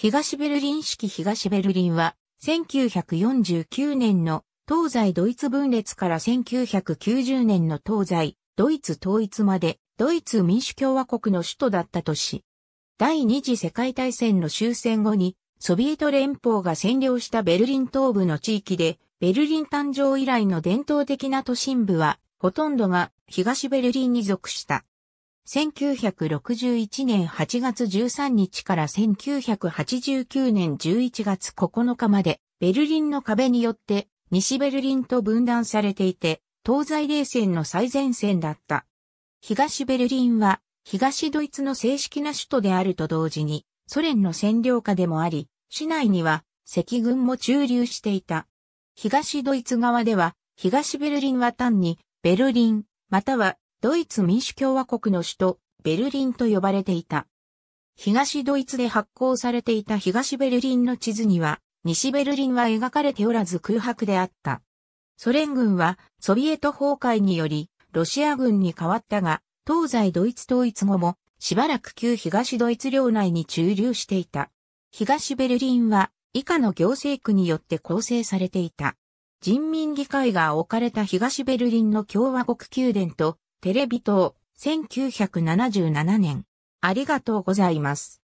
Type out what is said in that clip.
東ベルリン式東ベルリンは、1949年の東西ドイツ分裂から1990年の東西ドイツ統一までドイツ民主共和国の首都だったとし、第二次世界大戦の終戦後にソビエト連邦が占領したベルリン東部の地域でベルリン誕生以来の伝統的な都心部はほとんどが東ベルリンに属した。1961年8月13日から1989年11月9日まで、ベルリンの壁によって西ベルリンと分断されていて、東西冷戦の最前線だった。東ベルリンは東ドイツの正式な首都であると同時に、ソ連の占領下でもあり、市内には赤軍も駐留していた。東ドイツ側では、東ベルリンは単にベルリン、またはドイツ民主共和国の首都、ベルリンと呼ばれていた。東ドイツで発行されていた東ベルリンの地図には、西ベルリンは描かれておらず空白であった。ソ連軍は、ソビエト崩壊により、ロシア軍に変わったが、東西ドイツ統一後も、しばらく旧東ドイツ領内に駐留していた。東ベルリンは、以下の行政区によって構成されていた。人民議会が置かれた東ベルリンの共和国宮殿とテレビ塔、1977年。ありがとうございます。